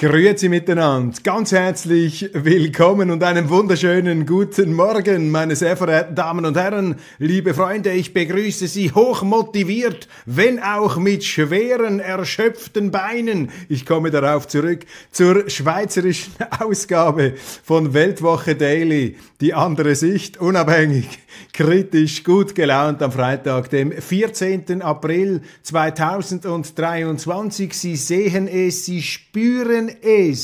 Grüezi miteinander, ganz herzlich willkommen und einen wunderschönen guten Morgen, meine sehr verehrten Damen und Herren, liebe Freunde, ich begrüße Sie hochmotiviert, wenn auch mit schweren, erschöpften Beinen. Ich komme darauf zurück zur schweizerischen Ausgabe von Weltwoche Daily, die andere Sicht, unabhängig, kritisch, gut gelaunt am Freitag, dem 14. April 2023. Sie sehen es, Sie spüren gegangen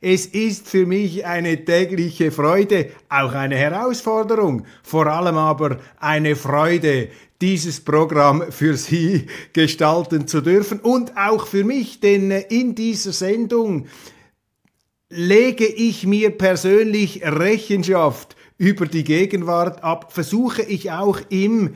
Es ist für mich eine tägliche Freude, auch eine Herausforderung, vor allem aber eine Freude, dieses Programm für Sie gestalten zu dürfen und auch für mich, denn in dieser Sendung lege ich mir persönlich Rechenschaft über die Gegenwart ab, versuche ich auch im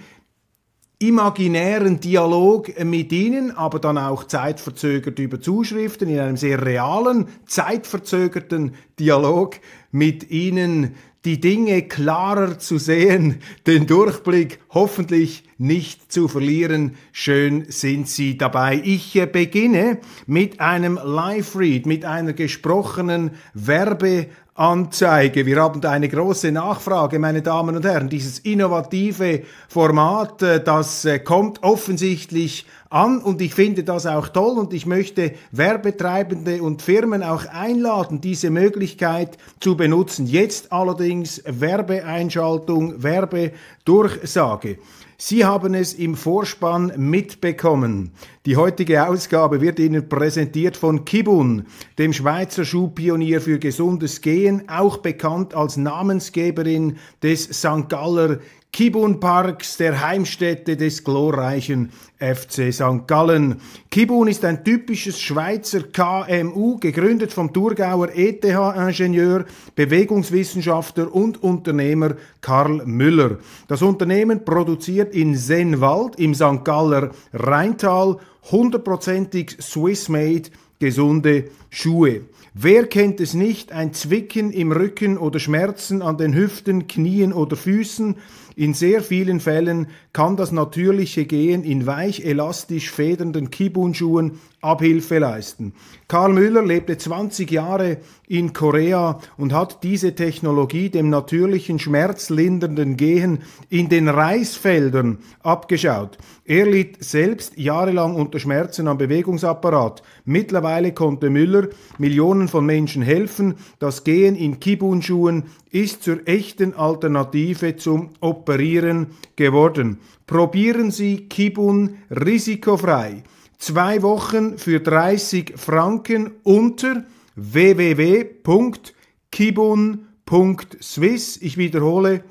imaginären Dialog mit ihnen, aber dann auch zeitverzögert über Zuschriften, in einem sehr realen, zeitverzögerten Dialog mit ihnen die Dinge klarer zu sehen, den Durchblick hoffentlich nicht zu verlieren. Schön sind Sie dabei. Ich beginne mit einem Live-Read, mit einer gesprochenen Werbe Anzeige. Wir haben da eine große Nachfrage, meine Damen und Herren. Dieses innovative Format, äh, das äh, kommt offensichtlich an und ich finde das auch toll und ich möchte Werbetreibende und Firmen auch einladen, diese Möglichkeit zu benutzen. Jetzt allerdings Werbeeinschaltung, Werbedurchsage. Sie haben es im Vorspann mitbekommen. Die heutige Ausgabe wird Ihnen präsentiert von Kibun, dem Schweizer Schuhpionier für gesundes Gehen, auch bekannt als Namensgeberin des St. Galler Kibun Parks, der Heimstätte des glorreichen FC St. Gallen. Kibun ist ein typisches Schweizer KMU, gegründet vom Thurgauer ETH-Ingenieur, Bewegungswissenschaftler und Unternehmer Karl Müller. Das Unternehmen produziert in Sennwald im St. Galler Rheintal hundertprozentig Swiss-made gesunde Schuhe. Wer kennt es nicht? Ein Zwicken im Rücken oder Schmerzen an den Hüften, Knien oder Füßen? In sehr vielen Fällen kann das natürliche Gehen in weich elastisch federnden Kibunschuhen Abhilfe leisten. Karl Müller lebte 20 Jahre in Korea und hat diese Technologie dem natürlichen schmerzlindernden Gehen in den Reisfeldern abgeschaut. Er litt selbst jahrelang unter Schmerzen am Bewegungsapparat. Mittlerweile konnte Müller Millionen von Menschen helfen. Das Gehen in Kibun-Schuhen ist zur echten Alternative zum Operieren geworden. Probieren Sie Kibun risikofrei zwei Wochen für 30 Franken unter www.kibun.swiss. Ich wiederhole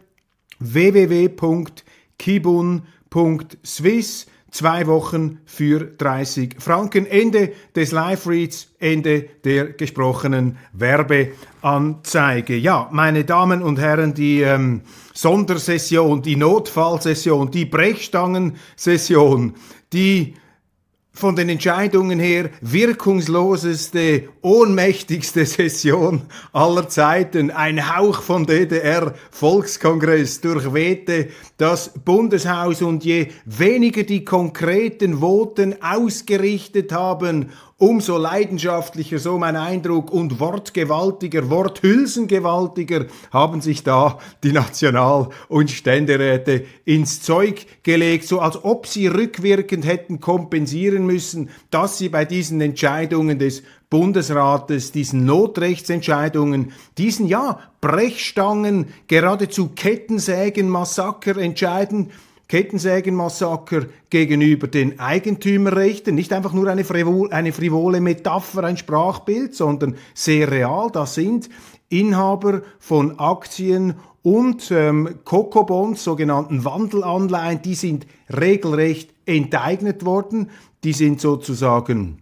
www.kibun.swiss. Zwei Wochen für 30 Franken. Ende des Live-Reads, Ende der gesprochenen Werbeanzeige. Ja, meine Damen und Herren, die ähm, Sondersession, die Notfallsession, die Brechstangensession, die von den Entscheidungen her wirkungsloseste, ohnmächtigste Session aller Zeiten. Ein Hauch von DDR Volkskongress durchwehte das Bundeshaus und je weniger die konkreten Voten ausgerichtet haben umso leidenschaftlicher, so mein Eindruck, und wortgewaltiger, worthülsengewaltiger haben sich da die National- und Ständeräte ins Zeug gelegt, so als ob sie rückwirkend hätten kompensieren müssen, dass sie bei diesen Entscheidungen des Bundesrates, diesen Notrechtsentscheidungen, diesen ja Brechstangen, geradezu Kettensägen, Massaker entscheiden Kettensägenmassaker gegenüber den Eigentümerrechten. Nicht einfach nur eine, frivol, eine frivole Metapher, ein Sprachbild, sondern sehr real. Das sind Inhaber von Aktien und ähm, Coco-Bonds, sogenannten Wandelanleihen, die sind regelrecht enteignet worden. Die sind sozusagen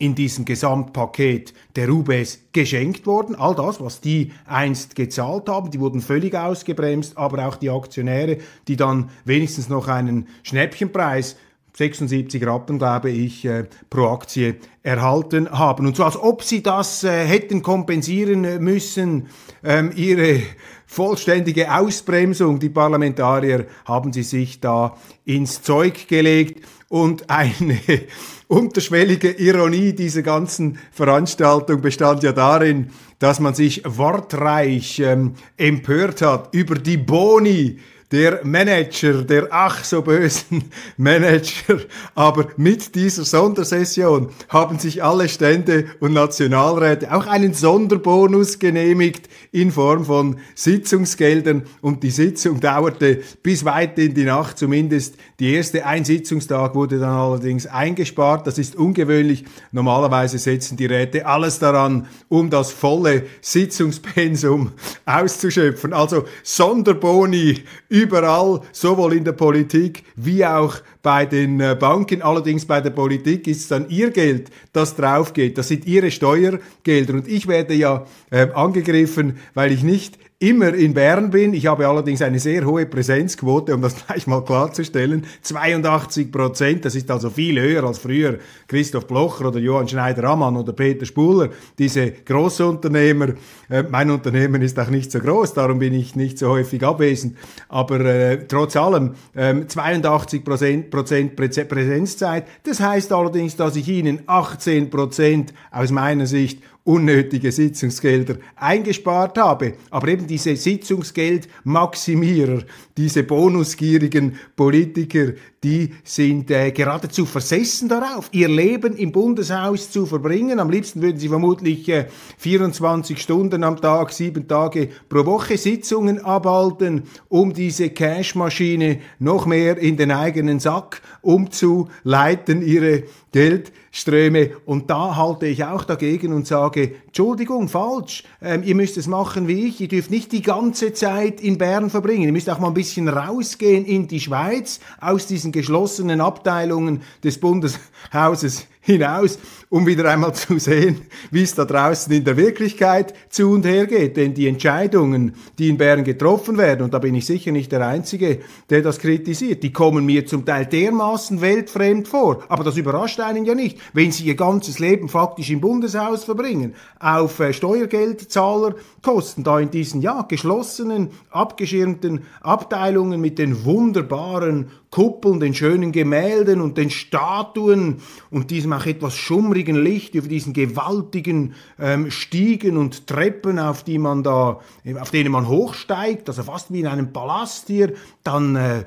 in diesem Gesamtpaket der Rubes geschenkt worden. All das, was die einst gezahlt haben, die wurden völlig ausgebremst, aber auch die Aktionäre, die dann wenigstens noch einen Schnäppchenpreis 76 Rappen, glaube ich, äh, pro Aktie erhalten haben. Und so als ob sie das äh, hätten kompensieren äh, müssen, ähm, ihre vollständige Ausbremsung. Die Parlamentarier haben sie sich da ins Zeug gelegt und eine unterschwellige Ironie dieser ganzen Veranstaltung bestand ja darin, dass man sich wortreich ähm, empört hat über die Boni der Manager, der ach so bösen Manager. Aber mit dieser Sondersession haben sich alle Stände und Nationalräte auch einen Sonderbonus genehmigt in Form von Sitzungsgeldern und die Sitzung dauerte bis weit in die Nacht zumindest. Die erste Einsitzungstag wurde dann allerdings eingespart. Das ist ungewöhnlich. Normalerweise setzen die Räte alles daran, um das volle Sitzungspensum auszuschöpfen. Also Sonderboni überall, sowohl in der Politik wie auch bei den äh, Banken. Allerdings bei der Politik ist es dann ihr Geld, das drauf geht. Das sind ihre Steuergelder. Und ich werde ja äh, angegriffen, weil ich nicht immer in Bern bin. Ich habe allerdings eine sehr hohe Präsenzquote, um das gleich mal klarzustellen. 82 Prozent, das ist also viel höher als früher Christoph Blocher oder Johann Schneider-Ammann oder Peter Spuler, diese Großunternehmer. Äh, mein Unternehmen ist auch nicht so groß, darum bin ich nicht so häufig abwesend. Aber äh, trotz allem äh, 82 Prozent, Präsenzzeit. Das heißt allerdings, dass ich Ihnen 18 Prozent aus meiner Sicht unnötige Sitzungsgelder eingespart habe. Aber eben diese Sitzungsgeldmaximierer, diese bonusgierigen Politiker, die sind äh, geradezu versessen darauf, ihr Leben im Bundeshaus zu verbringen. Am liebsten würden sie vermutlich äh, 24 Stunden am Tag, sieben Tage pro Woche Sitzungen abhalten, um diese Cashmaschine noch mehr in den eigenen Sack umzuleiten, ihre Geldströme. Und da halte ich auch dagegen und sage, Entschuldigung, falsch. Ähm, ihr müsst es machen wie ich. Ihr dürft nicht die ganze Zeit in Bern verbringen. Ihr müsst auch mal ein bisschen rausgehen in die Schweiz aus diesen geschlossenen Abteilungen des Bundeshauses hinaus, um wieder einmal zu sehen, wie es da draußen in der Wirklichkeit zu und her geht. Denn die Entscheidungen, die in Bern getroffen werden, und da bin ich sicher nicht der Einzige, der das kritisiert, die kommen mir zum Teil dermaßen weltfremd vor. Aber das überrascht einen ja nicht, wenn sie ihr ganzes Leben faktisch im Bundeshaus verbringen, auf äh, Steuergeldzahlerkosten, da in diesen ja geschlossenen, abgeschirmten Abteilungen mit den wunderbaren Kuppeln, den schönen Gemälden und den Statuen und diesem nach etwas schummrigen Licht über diesen gewaltigen ähm, Stiegen und Treppen, auf, die man da, auf denen man hochsteigt, also fast wie in einem Palast hier, dann äh,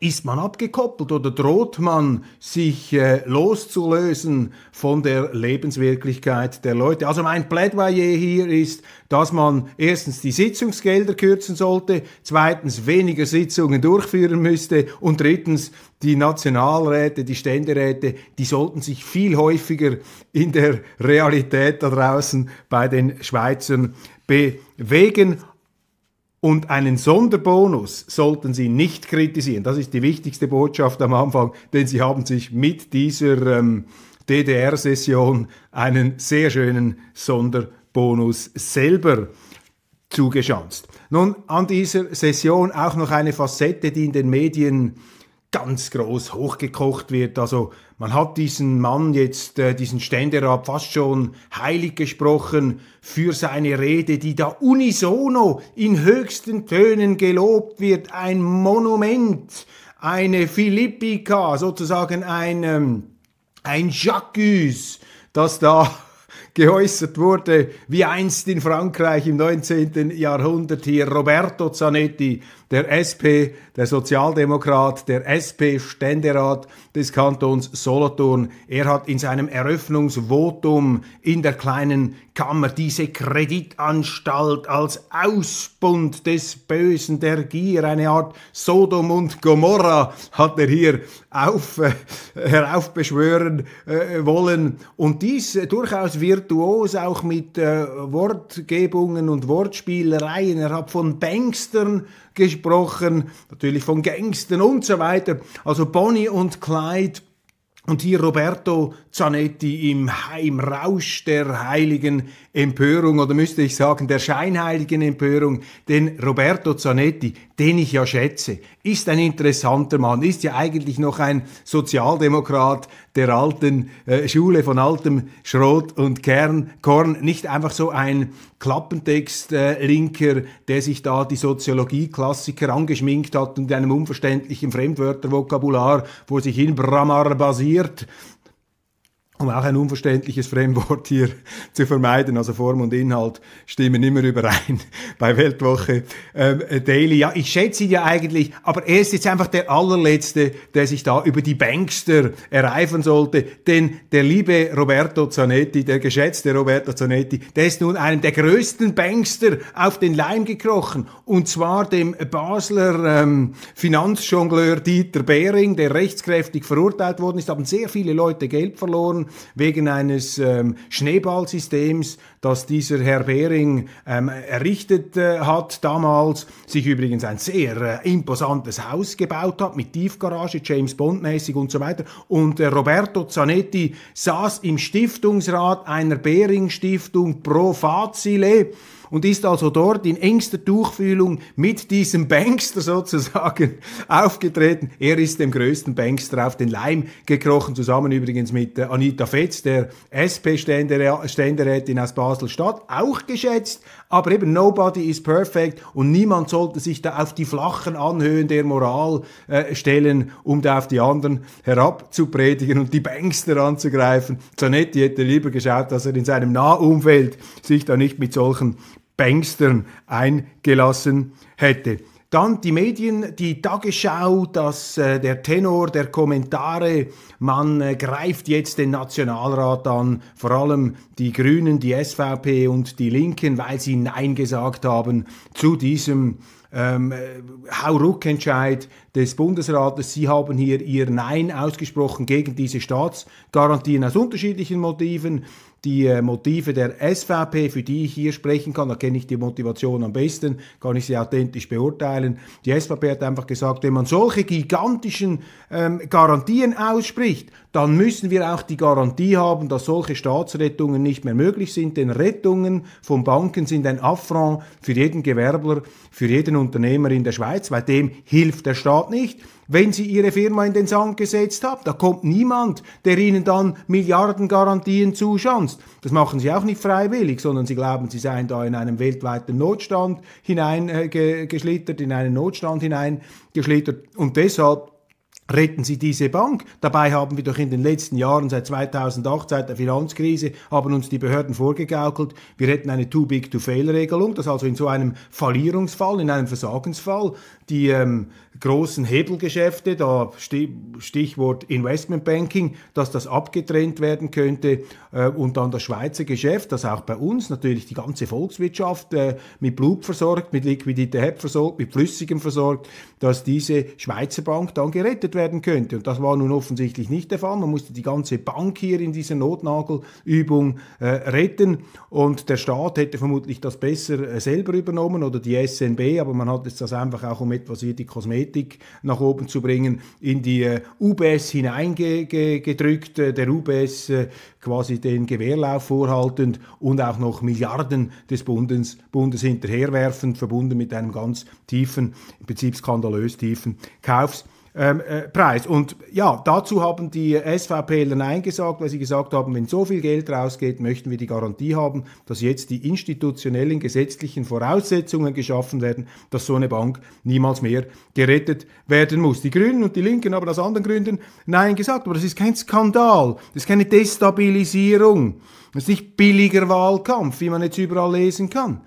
ist man abgekoppelt oder droht man sich äh, loszulösen von der Lebenswirklichkeit der Leute? Also mein Plädoyer hier ist, dass man erstens die Sitzungsgelder kürzen sollte, zweitens weniger Sitzungen durchführen müsste und drittens die Nationalräte, die Ständeräte, die sollten sich viel häufiger in der Realität da draußen bei den Schweizern bewegen. Und einen Sonderbonus sollten Sie nicht kritisieren. Das ist die wichtigste Botschaft am Anfang, denn Sie haben sich mit dieser ähm, DDR-Session einen sehr schönen Sonderbonus selber zugeschanzt. Nun, an dieser Session auch noch eine Facette, die in den Medien ganz groß hochgekocht wird. Also man hat diesen Mann jetzt, äh, diesen Ständerat fast schon heilig gesprochen für seine Rede, die da unisono in höchsten Tönen gelobt wird. Ein Monument, eine Philippika, sozusagen ein, ähm, ein Jacques, das da geäußert wurde, wie einst in Frankreich im 19. Jahrhundert hier Roberto Zanetti, der SP, der Sozialdemokrat, der SP-Ständerat des Kantons Solothurn. Er hat in seinem Eröffnungsvotum in der kleinen Kammer diese Kreditanstalt als Ausbund des Bösen, der Gier, eine Art Sodom und Gomorra hat er hier auf, äh, heraufbeschwören äh, wollen. Und dies äh, durchaus virtuos, auch mit äh, Wortgebungen und Wortspielereien. Er hat von Bankstern gesprochen, natürlich von Gangstern und so weiter. Also Bonnie und Clyde und hier Roberto Zanetti im Heimrausch der heiligen Empörung oder müsste ich sagen der scheinheiligen Empörung, denn Roberto Zanetti, den ich ja schätze, ist ein interessanter Mann, ist ja eigentlich noch ein Sozialdemokrat der alten äh, Schule von altem Schrot und Kern, Korn, nicht einfach so ein Klappentext-Linker, der sich da die Soziologie-Klassiker angeschminkt hat und in einem unverständlichen Fremdwörter-Vokabular vor sich hin bramar basiert um auch ein unverständliches Fremdwort hier zu vermeiden, also Form und Inhalt stimmen immer überein bei Weltwoche ähm, äh, Daily. Ja, ich schätze ihn ja eigentlich, aber er ist jetzt einfach der allerletzte, der sich da über die Bankster erreifen sollte, denn der liebe Roberto Zanetti, der geschätzte Roberto Zanetti, der ist nun einem der größten Bankster auf den Leim gekrochen, und zwar dem Basler ähm, Finanzjongleur Dieter Behring, der rechtskräftig verurteilt worden ist, haben sehr viele Leute Geld verloren, wegen eines ähm, Schneeballsystems, das dieser Herr Behring ähm, errichtet äh, hat damals, sich übrigens ein sehr äh, imposantes Haus gebaut hat mit Tiefgarage, James Bond mäßig und so weiter. Und äh, Roberto Zanetti saß im Stiftungsrat einer Behring Stiftung pro Facile und ist also dort in engster Tuchfühlung mit diesem Bankster sozusagen aufgetreten. Er ist dem größten Bankster auf den Leim gekrochen, zusammen übrigens mit äh, Anita Fetz, der SP-Ständerätin aus Basel-Stadt, auch geschätzt, aber eben nobody is perfect und niemand sollte sich da auf die flachen Anhöhen der Moral äh, stellen, um da auf die anderen herabzupredigen und die Bankster anzugreifen. Zanetti hätte lieber geschaut, dass er in seinem Nahumfeld sich da nicht mit solchen Bankstern eingelassen hätte. Dann die Medien, die Tagesschau, dass äh, der Tenor der Kommentare, man äh, greift jetzt den Nationalrat an, vor allem die Grünen, die SVP und die Linken, weil sie Nein gesagt haben zu diesem ähm, äh, Hauruck-Entscheid des Bundesrates. Sie haben hier ihr Nein ausgesprochen gegen diese Staatsgarantien aus unterschiedlichen Motiven die äh, Motive der SVP, für die ich hier sprechen kann, da kenne ich die Motivation am besten, kann ich sie authentisch beurteilen. Die SVP hat einfach gesagt, wenn man solche gigantischen ähm, Garantien ausspricht, dann müssen wir auch die Garantie haben, dass solche Staatsrettungen nicht mehr möglich sind, denn Rettungen von Banken sind ein Affront für jeden Gewerbler, für jeden Unternehmer in der Schweiz, weil dem hilft der Staat nicht. Wenn Sie Ihre Firma in den Sand gesetzt haben, da kommt niemand, der Ihnen dann Milliardengarantien zuschanzt. Das machen Sie auch nicht freiwillig, sondern Sie glauben, Sie seien da in einen weltweiten Notstand hineingeschlittert, äh, in einen Notstand hineingeschlittert und deshalb Retten Sie diese Bank. Dabei haben wir doch in den letzten Jahren, seit 2008, seit der Finanzkrise, haben uns die Behörden vorgegaukelt, wir hätten eine Too-Big-to-Fail-Regelung, dass also in so einem Verlierungsfall, in einem Versagensfall, die ähm, großen Hebelgeschäfte, da Stichwort Investmentbanking, dass das abgetrennt werden könnte äh, und dann das Schweizer Geschäft, das auch bei uns natürlich die ganze Volkswirtschaft äh, mit Blut versorgt, mit Liquidität versorgt, mit Flüssigem versorgt, dass diese Schweizer Bank dann gerettet werden könnte. Und das war nun offensichtlich nicht der Fall. Man musste die ganze Bank hier in dieser Notnagelübung äh, retten und der Staat hätte vermutlich das besser selber übernommen oder die SNB, aber man hat jetzt das einfach auch um etwas hier die Kosmetik Ästhetik nach oben zu bringen, in die äh, UBS hineingedrückt, äh, der UBS äh, quasi den Gewehrlauf vorhaltend und auch noch Milliarden des Bundes, Bundes hinterherwerfend, verbunden mit einem ganz tiefen, im Prinzip skandalös tiefen Kaufs. Ähm, äh, Preis. Und ja, dazu haben die SVPler Nein gesagt, weil sie gesagt haben, wenn so viel Geld rausgeht, möchten wir die Garantie haben, dass jetzt die institutionellen gesetzlichen Voraussetzungen geschaffen werden, dass so eine Bank niemals mehr gerettet werden muss. Die Grünen und die Linken haben aus anderen Gründen Nein gesagt, aber das ist kein Skandal, das ist keine Destabilisierung, das ist nicht billiger Wahlkampf, wie man jetzt überall lesen kann.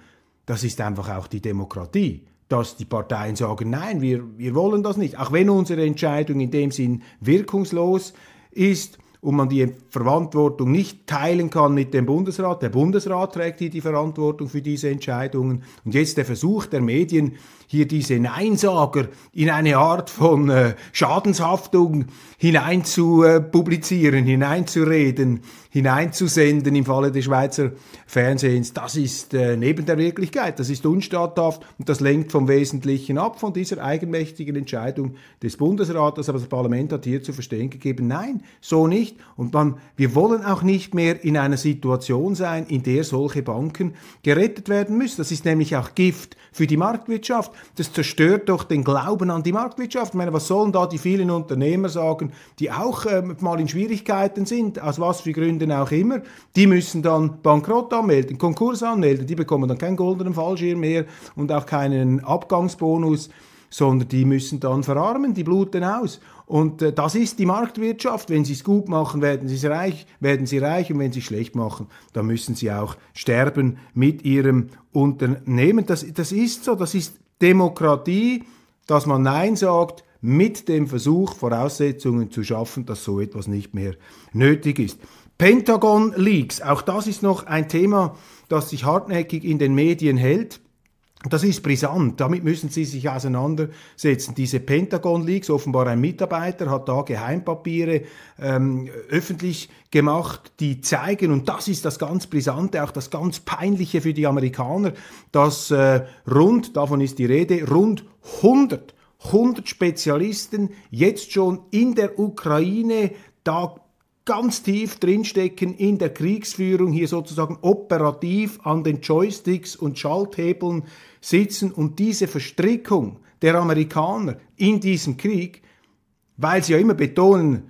Das ist einfach auch die Demokratie dass die Parteien sagen, nein, wir, wir wollen das nicht. Auch wenn unsere Entscheidung in dem Sinn wirkungslos ist und man die Verantwortung nicht teilen kann mit dem Bundesrat. Der Bundesrat trägt hier die Verantwortung für diese Entscheidungen. Und jetzt der Versuch der Medien, hier diese Neinsager in eine Art von Schadenshaftung hinein zu äh, publizieren, hineinzureden, hineinzusenden im Falle des Schweizer Fernsehens. Das ist äh, neben der Wirklichkeit, das ist unstatthaft und das lenkt vom Wesentlichen ab von dieser eigenmächtigen Entscheidung des Bundesrates. Aber das Parlament hat hier zu verstehen gegeben, nein, so nicht. Und dann, wir wollen auch nicht mehr in einer Situation sein, in der solche Banken gerettet werden müssen. Das ist nämlich auch Gift für die Marktwirtschaft. Das zerstört doch den Glauben an die Marktwirtschaft. Ich meine, was sollen da die vielen Unternehmer sagen, die auch ähm, mal in Schwierigkeiten sind, aus was für Gründen auch immer? Die müssen dann Bankrott anmelden, Konkurs anmelden, die bekommen dann keinen goldenen Fallschirm mehr und auch keinen Abgangsbonus sondern die müssen dann verarmen, die bluten aus. Und äh, das ist die Marktwirtschaft. Wenn sie es gut machen, werden sie reich, werden sie reich und wenn sie schlecht machen, dann müssen sie auch sterben mit ihrem Unternehmen. Das, das ist so, das ist Demokratie, dass man Nein sagt mit dem Versuch, Voraussetzungen zu schaffen, dass so etwas nicht mehr nötig ist. Pentagon Leaks, auch das ist noch ein Thema, das sich hartnäckig in den Medien hält. Das ist brisant. Damit müssen Sie sich auseinandersetzen. Diese Pentagon Leaks, offenbar ein Mitarbeiter hat da Geheimpapiere ähm, öffentlich gemacht, die zeigen, und das ist das ganz Brisante, auch das ganz Peinliche für die Amerikaner, dass äh, rund, davon ist die Rede, rund 100, 100 Spezialisten jetzt schon in der Ukraine da ganz tief drinstecken in der Kriegsführung, hier sozusagen operativ an den Joysticks und Schalthebeln sitzen und diese Verstrickung der Amerikaner in diesem Krieg, weil sie ja immer betonen,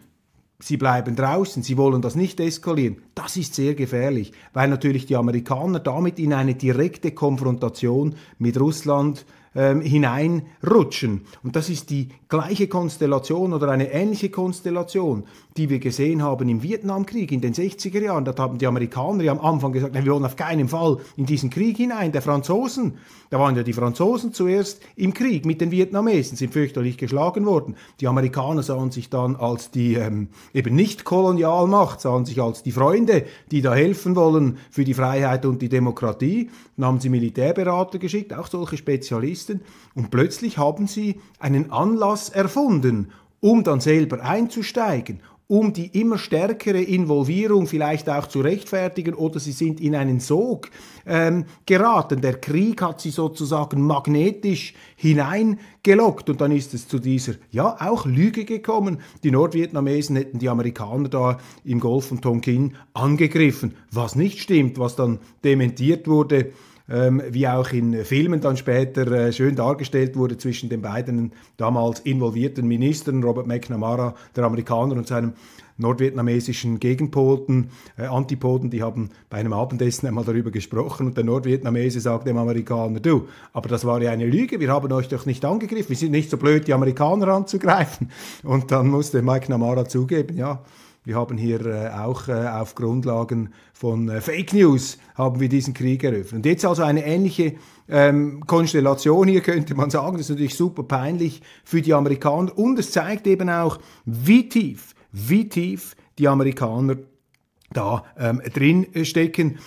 sie bleiben draußen, sie wollen das nicht eskalieren, das ist sehr gefährlich, weil natürlich die Amerikaner damit in eine direkte Konfrontation mit Russland ähm, hineinrutschen. Und das ist die gleiche Konstellation oder eine ähnliche Konstellation, die wir gesehen haben im Vietnamkrieg in den 60er Jahren. Da haben die Amerikaner ja am Anfang gesagt, nein, wir wollen auf keinen Fall in diesen Krieg hinein, der Franzosen. Da waren ja die Franzosen zuerst im Krieg mit den Vietnamesen, sind fürchterlich geschlagen worden. Die Amerikaner sahen sich dann als die ähm, eben nicht Kolonialmacht, sahen sich als die Freunde, die da helfen wollen für die Freiheit und die Demokratie. Dann haben sie Militärberater geschickt, auch solche Spezialisten. Und plötzlich haben sie einen Anlass erfunden, um dann selber einzusteigen um die immer stärkere Involvierung vielleicht auch zu rechtfertigen oder sie sind in einen Sog ähm, geraten. Der Krieg hat sie sozusagen magnetisch hineingelockt und dann ist es zu dieser, ja, auch Lüge gekommen. Die Nordvietnamesen hätten die Amerikaner da im Golf von Tonkin angegriffen, was nicht stimmt, was dann dementiert wurde ähm, wie auch in äh, Filmen dann später äh, schön dargestellt wurde zwischen den beiden damals involvierten Ministern, Robert McNamara, der Amerikaner, und seinem nordvietnamesischen Gegenpolten, äh, Antipoden, die haben bei einem Abendessen einmal darüber gesprochen und der Nordvietnamese sagt dem Amerikaner, du, aber das war ja eine Lüge, wir haben euch doch nicht angegriffen, wir sind nicht so blöd, die Amerikaner anzugreifen. Und dann musste Mike Namara zugeben, ja, wir haben hier äh, auch äh, auf Grundlagen von äh, Fake News haben wir diesen Krieg eröffnet. Und jetzt also eine ähnliche ähm, Konstellation hier könnte man sagen. Das ist natürlich super peinlich für die Amerikaner und es zeigt eben auch, wie tief, wie tief die Amerikaner da ähm, drin stecken.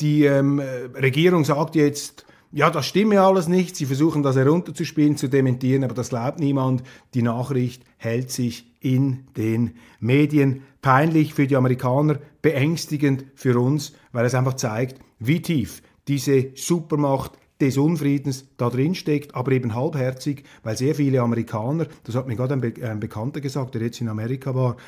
Die ähm, Regierung sagt jetzt, ja, das stimme alles nicht. Sie versuchen das herunterzuspielen, zu dementieren, aber das glaubt niemand. Die Nachricht hält sich in den Medien. Peinlich für die Amerikaner, beängstigend für uns, weil es einfach zeigt, wie tief diese Supermacht des Unfriedens da drin steckt, aber eben halbherzig, weil sehr viele Amerikaner, das hat mir gerade ein, Be ein Bekannter gesagt, der jetzt in Amerika war,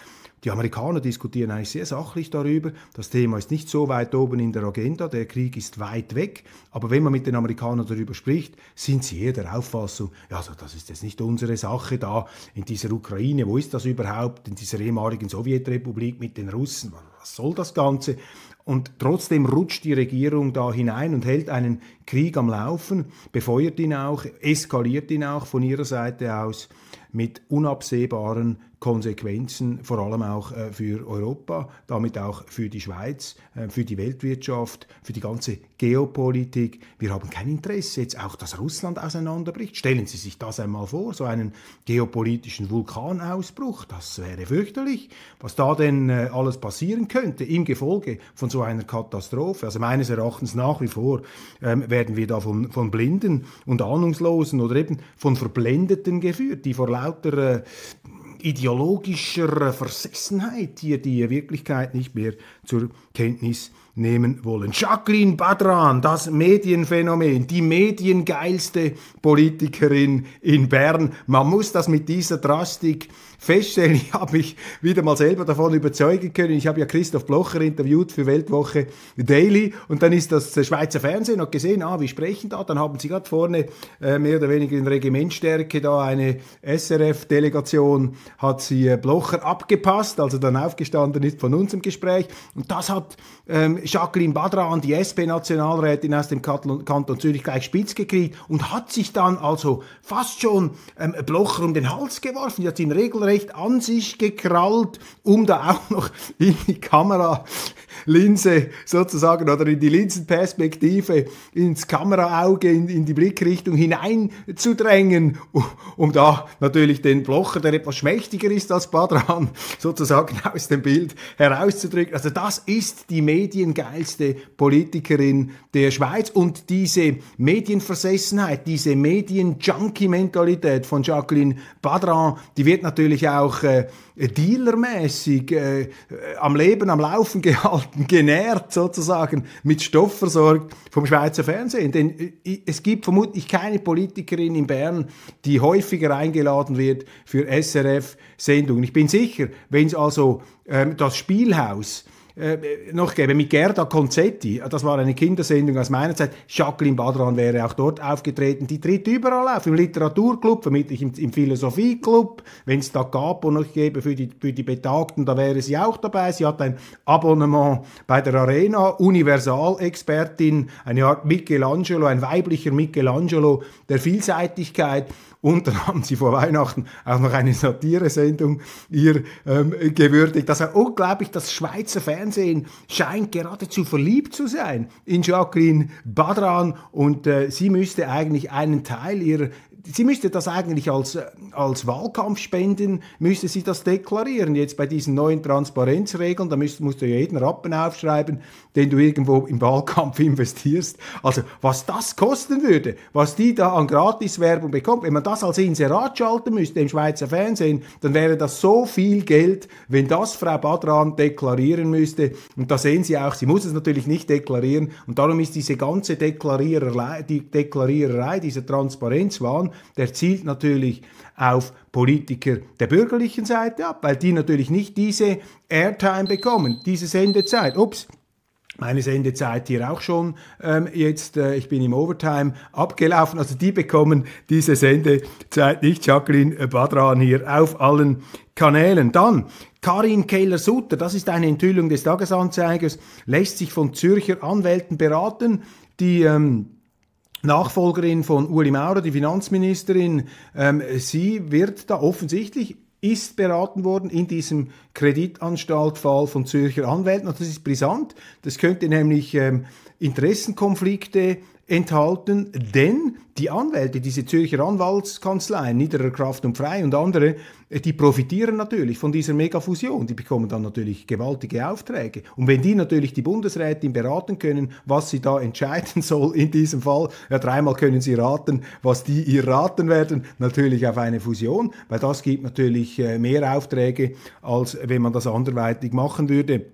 die Amerikaner diskutieren eigentlich sehr sachlich darüber. Das Thema ist nicht so weit oben in der Agenda, der Krieg ist weit weg. Aber wenn man mit den Amerikanern darüber spricht, sind sie eher der Auffassung, ja, also das ist jetzt nicht unsere Sache da in dieser Ukraine, wo ist das überhaupt, in dieser ehemaligen Sowjetrepublik mit den Russen, was soll das Ganze? Und trotzdem rutscht die Regierung da hinein und hält einen Krieg am Laufen, befeuert ihn auch, eskaliert ihn auch von ihrer Seite aus mit unabsehbaren Konsequenzen, vor allem auch äh, für Europa, damit auch für die Schweiz, äh, für die Weltwirtschaft, für die ganze Geopolitik. Wir haben kein Interesse jetzt auch, dass Russland auseinanderbricht. Stellen Sie sich das einmal vor, so einen geopolitischen Vulkanausbruch, das wäre fürchterlich, was da denn äh, alles passieren könnte im Gefolge von so einer Katastrophe. Also meines Erachtens nach wie vor ähm, werden wir da von, von Blinden und Ahnungslosen oder eben von Verblendeten geführt, die vor lauter äh, ideologischer Versessenheit hier die Wirklichkeit nicht mehr zur Kenntnis nehmen wollen. Jacqueline Badran, das Medienphänomen, die mediengeilste Politikerin in Bern. Man muss das mit dieser Drastik feststellen, ich habe mich wieder mal selber davon überzeugen können. Ich habe ja Christoph Blocher interviewt für Weltwoche Daily und dann ist das Schweizer Fernsehen und gesehen, ah, wir sprechen da, dann haben sie gerade vorne äh, mehr oder weniger in Regimentstärke da eine SRF-Delegation hat sie äh, Blocher abgepasst, also dann aufgestanden ist von uns im Gespräch und das hat ähm, Jacqueline Badran, die SP-Nationalrätin aus dem Kanton, Zürich, gleich spitz gekriegt und hat sich dann also fast schon ähm, Blocher um den Hals geworfen. Sie hat ihn regelrecht regelrecht an sich gekrallt, um da auch noch in die Kameralinse sozusagen oder in die Linsenperspektive, ins Kameraauge, in, in die Blickrichtung hineinzudrängen, um da natürlich den Blocher, der etwas schmächtiger ist als Badran, sozusagen aus dem Bild herauszudrücken. Also das ist die mediengeilste Politikerin der Schweiz und diese Medienversessenheit, diese Medien-Junkie-Mentalität von Jacqueline Badran, die wird natürlich natürlich auch äh, dealermäßig äh, am Leben, am Laufen gehalten, genährt sozusagen, mit Stoff versorgt vom Schweizer Fernsehen. Denn äh, es gibt vermutlich keine Politikerin in Bern, die häufiger eingeladen wird für SRF-Sendungen. Ich bin sicher, wenn es also ähm, das Spielhaus äh, noch geben. Mit Gerda Conzetti, das war eine Kindersendung aus meiner Zeit. Jacqueline Badran wäre auch dort aufgetreten. Die tritt überall auf, im Literaturclub, vermutlich im, im Philosophieclub. Wenn es da Capo noch gäbe für die, für die Betagten, da wäre sie auch dabei. Sie hat ein Abonnement bei der Arena, Universalexpertin, eine Art Michelangelo, ein weiblicher Michelangelo der Vielseitigkeit. Und dann haben sie vor Weihnachten auch noch eine Satire-Sendung ihr ähm, gewürdigt. Das ist unglaublich, das Schweizer Fernsehen scheint geradezu verliebt zu sein in Jacqueline Badran und äh, sie müsste eigentlich einen Teil ihrer sie müsste das eigentlich als, äh, als Wahlkampf spenden, müsste sie das deklarieren. Jetzt bei diesen neuen Transparenzregeln, da müsst, musst du ja jeden Rappen aufschreiben, den du irgendwo im Wahlkampf investierst. Also was das kosten würde, was die da an Gratiswerbung bekommt, wenn man das als Inserat schalten müsste im Schweizer Fernsehen, dann wäre das so viel Geld, wenn das Frau Badran deklarieren müsste. Und da sehen Sie auch, sie muss es natürlich nicht deklarieren. Und darum ist diese ganze Deklariererei, die Deklariererei, diese Transparenzwahn, der zielt natürlich auf Politiker der bürgerlichen Seite ab, weil die natürlich nicht diese Airtime bekommen, diese Sendezeit. Ups, meine Sendezeit hier auch schon ähm, jetzt, äh, ich bin im Overtime abgelaufen, also die bekommen diese Sendezeit nicht, Jacqueline Badran hier auf allen Kanälen. Dann Karin Keller-Sutter, das ist eine Enthüllung des Tagesanzeigers, lässt sich von Zürcher Anwälten beraten, die... Ähm, Nachfolgerin von Ueli Maurer, die Finanzministerin, ähm, sie wird da offensichtlich ist beraten worden in diesem Kreditanstaltfall von Zürcher Anwälten. Und das ist brisant. Das könnte nämlich ähm, Interessenkonflikte enthalten, denn die Anwälte, diese Zürcher Anwaltskanzleien, Niederer Kraft und Frei und andere, äh, die profitieren natürlich von dieser Megafusion. Die bekommen dann natürlich gewaltige Aufträge. Und wenn die natürlich die Bundesrätin beraten können, was sie da entscheiden soll in diesem Fall, ja, dreimal können sie raten, was die ihr raten werden, natürlich auf eine Fusion, weil das gibt natürlich äh, mehr Aufträge, als wenn man das anderweitig machen würde.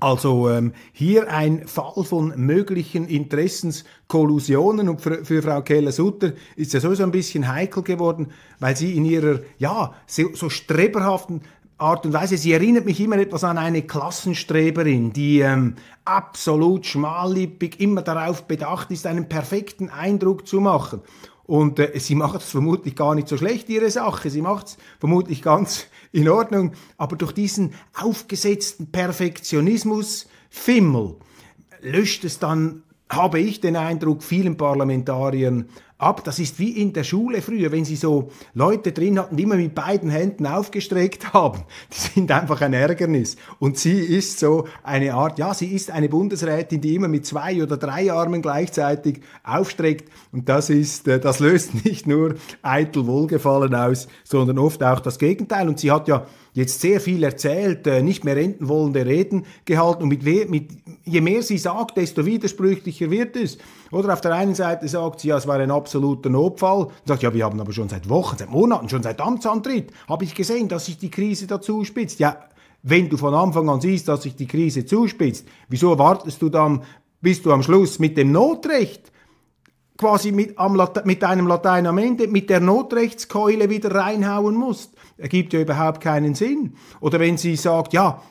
Also ähm, hier ein Fall von möglichen Interessenskollusionen und für, für Frau Keller-Sutter ist ja sowieso ein bisschen heikel geworden, weil sie in ihrer ja so, so streberhaften Art und Weise. Sie erinnert mich immer etwas an eine Klassenstreberin, die ähm, absolut schmallippig immer darauf bedacht ist, einen perfekten Eindruck zu machen. Und äh, sie macht es vermutlich gar nicht so schlecht, ihre Sache. Sie macht es vermutlich ganz in Ordnung. Aber durch diesen aufgesetzten Perfektionismus-Fimmel löscht es dann, habe ich den Eindruck, vielen Parlamentariern ab. Das ist wie in der Schule früher, wenn sie so Leute drin hatten, die immer mit beiden Händen aufgestreckt haben. Die sind einfach ein Ärgernis. Und sie ist so eine Art, ja, sie ist eine Bundesrätin, die immer mit zwei oder drei Armen gleichzeitig aufstreckt. Und das ist, äh, das löst nicht nur eitel Wohlgefallen aus, sondern oft auch das Gegenteil. Und sie hat ja jetzt sehr viel erzählt, äh, nicht mehr enden wollende Reden gehalten und mit, mit, je mehr sie sagt, desto widersprüchlicher wird es. Oder auf der einen Seite sagt sie, ja, es war ein absoluter Notfall. Und sagt, ja, wir haben aber schon seit Wochen, seit Monaten, schon seit Amtsantritt, habe ich gesehen, dass sich die Krise dazu spitzt. Ja, wenn du von Anfang an siehst, dass sich die Krise zuspitzt, wieso wartest du dann, bis du am Schluss mit dem Notrecht quasi mit, mit, einem Latein am Ende, mit der Notrechtskeule wieder reinhauen musst. Ergibt ja überhaupt keinen Sinn. Oder wenn sie sagt, ja,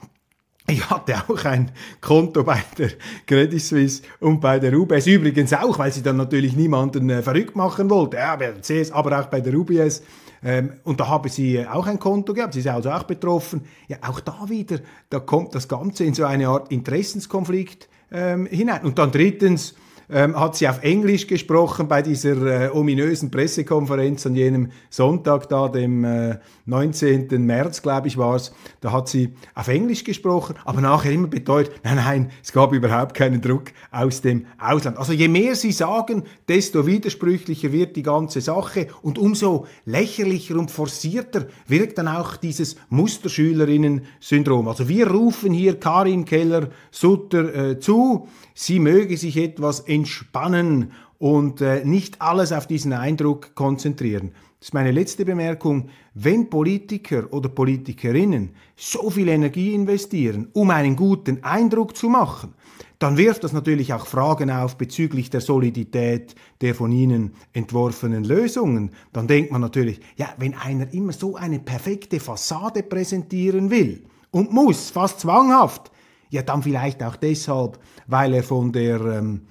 ich hatte auch ein Konto bei der Credit Suisse und bei der UBS. Übrigens auch, weil sie dann natürlich niemanden äh, verrückt machen wollte. Ja, bei der CS, aber auch bei der UBS. Ähm, und da habe sie äh, auch ein Konto gehabt. Sie ist also auch betroffen. Ja, auch da wieder, da kommt das Ganze in so eine Art Interessenskonflikt ähm, hinein. Und dann drittens, ähm, hat sie auf Englisch gesprochen bei dieser äh, ominösen Pressekonferenz an jenem Sonntag da, dem äh, 19. März, glaube ich, war es. Da hat sie auf Englisch gesprochen, aber nachher immer bedeutet, nein, nein, es gab überhaupt keinen Druck aus dem Ausland. Also je mehr sie sagen, desto widersprüchlicher wird die ganze Sache und umso lächerlicher und forcierter wirkt dann auch dieses Musterschülerinnen-Syndrom. Also wir rufen hier Karin Keller-Sutter äh, zu, sie möge sich etwas entspannen und äh, nicht alles auf diesen Eindruck konzentrieren. Das ist meine letzte Bemerkung. Wenn Politiker oder Politikerinnen so viel Energie investieren, um einen guten Eindruck zu machen, dann wirft das natürlich auch Fragen auf bezüglich der Solidität der von ihnen entworfenen Lösungen. Dann denkt man natürlich, ja, wenn einer immer so eine perfekte Fassade präsentieren will und muss, fast zwanghaft, ja, dann vielleicht auch deshalb, weil er von der ähm,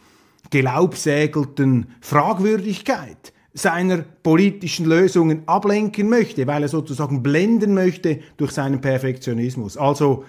gelaubsägelten Fragwürdigkeit seiner politischen Lösungen ablenken möchte, weil er sozusagen blenden möchte durch seinen Perfektionismus. Also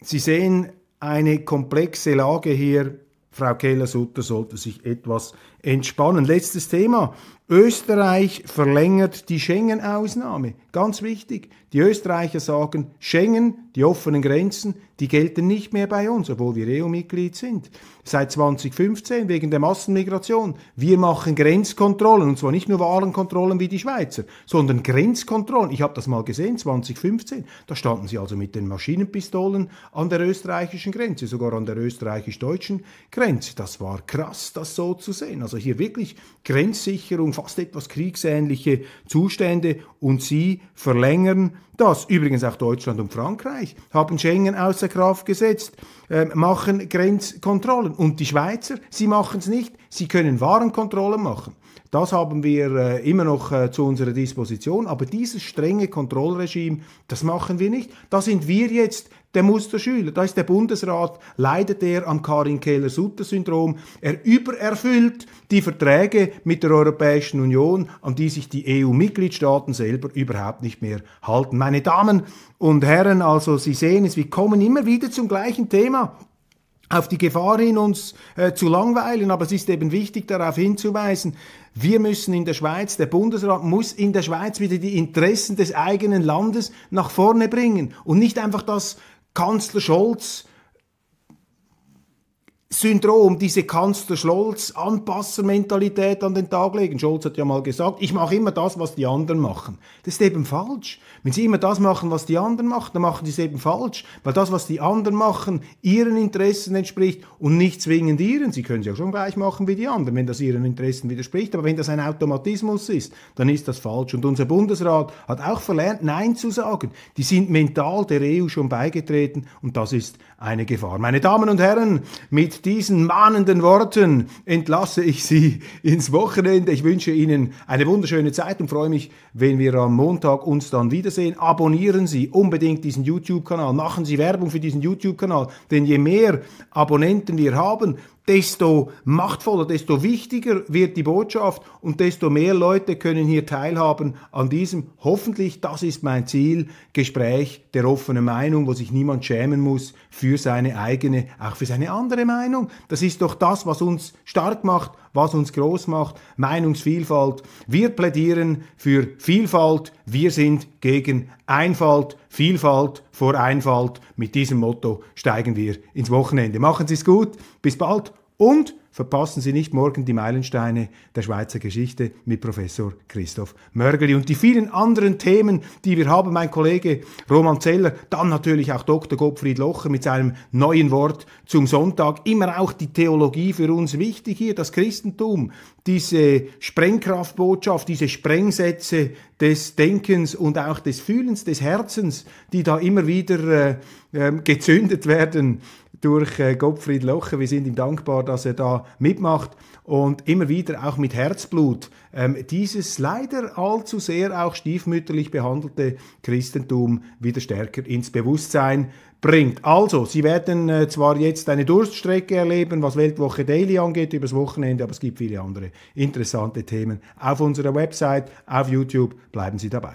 Sie sehen eine komplexe Lage hier. Frau keller sutter sollte sich etwas entspannen. Letztes Thema. Österreich verlängert die Schengen-Ausnahme. Ganz wichtig. Die Österreicher sagen, Schengen, die offenen Grenzen, die gelten nicht mehr bei uns, obwohl wir EU-Mitglied sind. Seit 2015 wegen der Massenmigration. Wir machen Grenzkontrollen, und zwar nicht nur Warenkontrollen wie die Schweizer, sondern Grenzkontrollen. Ich habe das mal gesehen, 2015. Da standen sie also mit den Maschinenpistolen an der österreichischen Grenze, sogar an der österreichisch-deutschen Grenze. Das war krass, das so zu sehen. Also also hier wirklich Grenzsicherung, fast etwas kriegsähnliche Zustände und sie verlängern das. Übrigens auch Deutschland und Frankreich haben Schengen außer Kraft gesetzt, äh, machen Grenzkontrollen. Und die Schweizer, sie machen es nicht, sie können Warenkontrollen machen. Das haben wir äh, immer noch äh, zu unserer Disposition. Aber dieses strenge Kontrollregime, das machen wir nicht. Da sind wir jetzt der muss zur Schule. Da ist der Bundesrat, leidet er am Karin-Keller-Sutter-Syndrom. Er übererfüllt die Verträge mit der Europäischen Union, an die sich die EU-Mitgliedstaaten selber überhaupt nicht mehr halten. Meine Damen und Herren, also Sie sehen es, wir kommen immer wieder zum gleichen Thema auf die Gefahr hin, uns äh, zu langweilen, aber es ist eben wichtig, darauf hinzuweisen, wir müssen in der Schweiz, der Bundesrat muss in der Schweiz wieder die Interessen des eigenen Landes nach vorne bringen und nicht einfach das Kanzler Scholz Syndrom, diese Kanzler Scholz Anpassermentalität an den Tag legen. Scholz hat ja mal gesagt, ich mache immer das, was die anderen machen. Das ist eben falsch. Wenn sie immer das machen, was die anderen machen, dann machen sie es eben falsch, weil das, was die anderen machen, ihren Interessen entspricht und nicht zwingend ihren. Sie können es ja schon gleich machen wie die anderen, wenn das ihren Interessen widerspricht, aber wenn das ein Automatismus ist, dann ist das falsch. Und unser Bundesrat hat auch verlernt, Nein zu sagen. Die sind mental der EU schon beigetreten und das ist eine Gefahr. Meine Damen und Herren, mit diesen mahnenden Worten entlasse ich Sie ins Wochenende. Ich wünsche Ihnen eine wunderschöne Zeit und freue mich, wenn wir am Montag uns dann wiedersehen. Abonnieren Sie unbedingt diesen YouTube-Kanal. Machen Sie Werbung für diesen YouTube-Kanal, denn je mehr Abonnenten wir haben, desto machtvoller, desto wichtiger wird die Botschaft und desto mehr Leute können hier teilhaben an diesem, hoffentlich, das ist mein Ziel, Gespräch der offenen Meinung, wo sich niemand schämen muss für seine eigene, auch für seine andere Meinung. Das ist doch das, was uns stark macht was uns groß macht, Meinungsvielfalt. Wir plädieren für Vielfalt, wir sind gegen Einfalt, Vielfalt vor Einfalt. Mit diesem Motto steigen wir ins Wochenende. Machen Sie es gut, bis bald. Und verpassen Sie nicht morgen die Meilensteine der Schweizer Geschichte mit Professor Christoph Mörgeli und die vielen anderen Themen, die wir haben, mein Kollege Roman Zeller, dann natürlich auch Dr. Gottfried Locher mit seinem neuen Wort zum Sonntag, immer auch die Theologie für uns wichtig hier, das Christentum, diese Sprengkraftbotschaft, diese Sprengsätze des Denkens und auch des Fühlens, des Herzens, die da immer wieder äh, ähm, gezündet werden durch äh, Gottfried Locher. Wir sind ihm dankbar, dass er da mitmacht und immer wieder auch mit Herzblut ähm, dieses leider allzu sehr auch stiefmütterlich behandelte Christentum wieder stärker ins Bewusstsein bringt. Also, Sie werden äh, zwar jetzt eine Durststrecke erleben, was Weltwoche Daily angeht, übers Wochenende, aber es gibt viele andere interessante Themen auf unserer Website, auf YouTube. Bleiben Sie dabei.